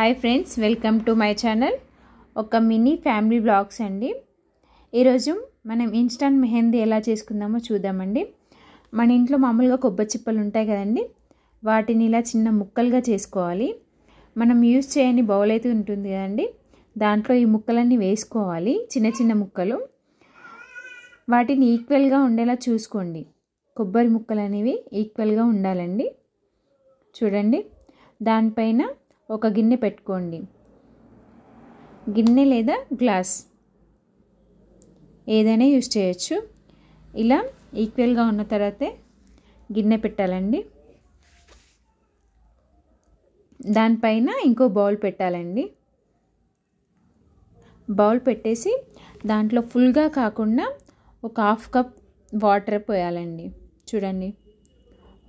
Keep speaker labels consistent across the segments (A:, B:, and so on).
A: hi friends welcome to my channel ఒక mini family blogs అండి ఈరోజు మనం ఇన్స్టాంట్ మెహందీ ఎలా చేసుకుందామో చూద్దామండి మన ఇంట్లో మామూలుగా కొబ్బరి చిప్పలు ఉంటాయి కదండి వాటిని ఇలా చిన్న ముక్కలుగా చేసుకోవాలి మనం యూజ్ చేయని బౌల్ అయితే ఉంటుంది కదండి దాంట్లో ఈ ముక్కలన్నీ వేసుకోవాలి చిన్న చిన్న ముక్కలు వాటిని ఈక్వల్గా ఉండేలా చూసుకోండి కొబ్బరి ముక్కలు అనేవి ఈక్వల్గా ఉండాలండి చూడండి దానిపైన ఒక గిన్నె పెట్టుకోండి గిన్నె లేదా గ్లాస్ ఏదైనా యూజ్ చేయొచ్చు ఇలా ఈక్వల్గా ఉన్న తర్వాతే గిన్నె పెట్టాలండి దానిపైన ఇంకో బౌల్ పెట్టాలండి బౌల్ పెట్టేసి దాంట్లో ఫుల్గా కాకుండా ఒక హాఫ్ కప్ వాటర్ పోయాలండి చూడండి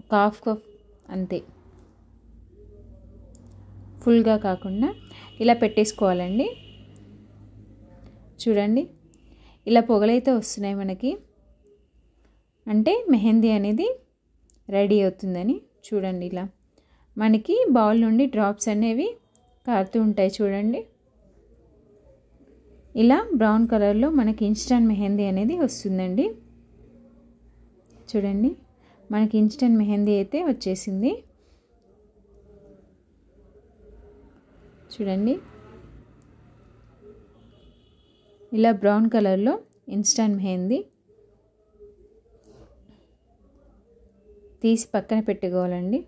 A: ఒక హాఫ్ కప్ అంతే ఫుల్గా కాకుండా ఇలా పెట్టేసుకోవాలండి చూడండి ఇలా పొగలైతే వస్తున్నాయి మనకి అంటే మెహందీ అనేది రెడీ అవుతుందని చూడండి ఇలా మనకి బౌల్ నుండి డ్రాప్స్ అనేవి కారుతూ ఉంటాయి చూడండి ఇలా బ్రౌన్ కలర్లో మనకి ఇన్స్టంట్ మెహందీ అనేది వస్తుందండి చూడండి మనకి ఇన్స్టంట్ మెహందీ అయితే వచ్చేసింది చూడండి ఇలా బ్రౌన్ కలర్లో ఇన్స్టాంట్ మెహందీ తీసి పక్కన పెట్టుకోవాలండి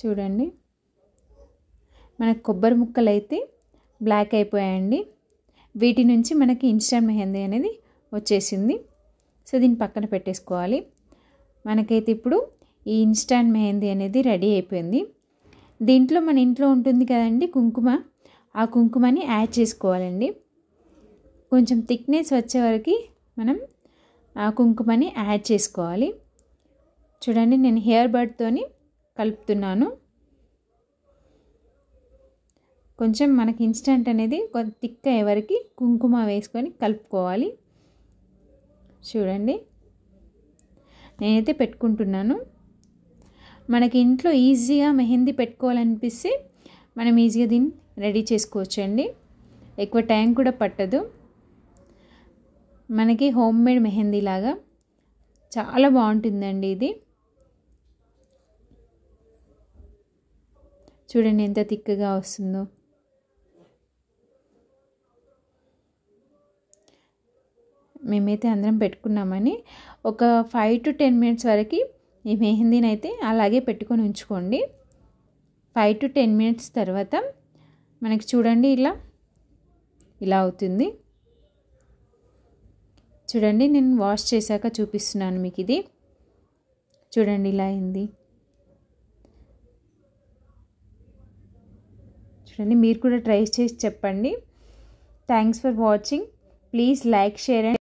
A: చూడండి మనకు కొబ్బరి ముక్కలు అయితే బ్లాక్ అయిపోయాయండి వీటి నుంచి మనకి ఇన్స్టాంట్ మెహందీ అనేది వచ్చేసింది సో దీన్ని పక్కన పెట్టేసుకోవాలి మనకైతే ఇప్పుడు ఈ ఇన్స్టాంట్ మెహందీ అనేది రెడీ అయిపోయింది దీంట్లో మన ఇంట్లో ఉంటుంది కదండి కుంకుమ ఆ కుంకుమని యాడ్ చేసుకోవాలండి కొంచెం థిక్నెస్ వచ్చేవరకు మనం ఆ కుంకుమని యాడ్ చేసుకోవాలి చూడండి నేను హెయిర్ బడ్తోని కలుపుతున్నాను కొంచెం మనకి ఇన్స్టెంట్ అనేది కొంచెం థిక్ అయ్యే కుంకుమ వేసుకొని కలుపుకోవాలి చూడండి నేనైతే పెట్టుకుంటున్నాను మనకి ఇంట్లో ఈజీగా మెహందీ పెట్టుకోవాలనిపిస్తే మనం ఈజీగా దీన్ని రెడీ చేసుకోవచ్చండి ఎక్కువ టైం కూడా పట్టదు మనకి హోమ్ మేడ్ మెహందీ లాగా చాలా బాగుంటుందండి ఇది చూడండి ఎంత తిక్కగా వస్తుందో మేమైతే అందరం పెట్టుకున్నామని ఒక ఫైవ్ టు టెన్ మినిట్స్ వరకు ఈ మెహందీని అయితే అలాగే పెట్టుకొని ఉంచుకోండి ఫైవ్ టు టెన్ మినిట్స్ తర్వాత మనకి చూడండి ఇలా ఇలా అవుతుంది చూడండి నేను వాష్ చేశాక చూపిస్తున్నాను మీకు ఇది చూడండి ఇలా అయింది చూడండి మీరు కూడా ట్రై చేసి చెప్పండి thanks for watching please like share and